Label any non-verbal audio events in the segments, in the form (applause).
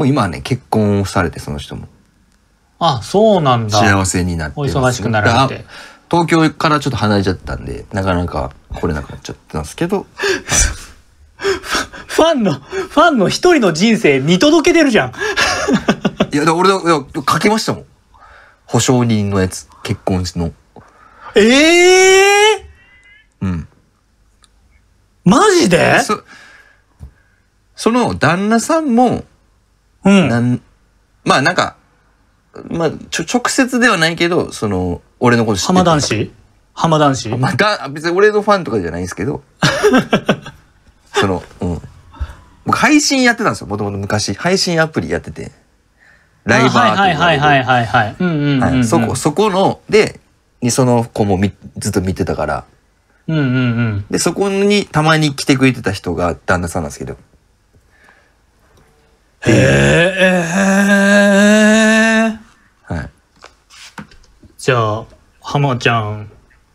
もう今はね、結婚されて、その人も。あ、そうなんだ。幸せになって、ね、お忙しくなられて。東京からちょっと離れちゃったんで、なかなか来れなくなっちゃったんですけど。(laughs) ファンの、ファンの一人の人生見届けてるじゃん。いや、俺の、かけましたもん。保証人のやつ、結婚の。ええー、うん。マジでその旦那さんもうん。なんまあなんか、まあ、ちょ、直接ではないけど、その、俺のこと知って浜男子浜男子まあ、別に俺のファンとかじゃないんですけど、(laughs) その、うん。僕、配信やってたんですよ、もともと昔。配信アプリやってて。ライバーはいはいはいはいはい。うんうんはい、そこ、そこの、で、にその子もみずっと見てたから。うんうんうん。で、そこにたまに来てくれてた人が旦那さんなんですけど。へえ。じゃあ、浜ちゃん、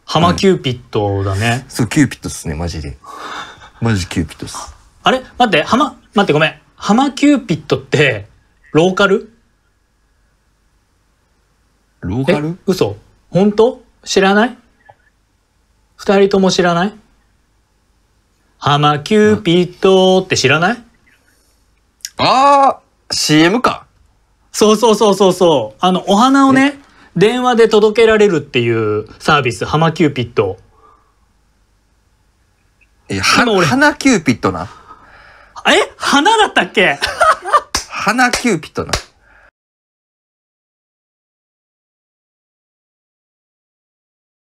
浜キューピッドだね。そう、キューピッドっすね、マジで。マジキューピッドっす。あれ待って、浜、待ってごめん。浜キューピッドって、ローカルローカル嘘本当知らない二人とも知らない浜キューピッドって知らないああ !CM かそうそうそうそうそう。あの、お花をね、電話で届けられるっていうサービス、ハマキューピット。え、は、花キューピットな。え花だったっけ (laughs) 花キューピットな。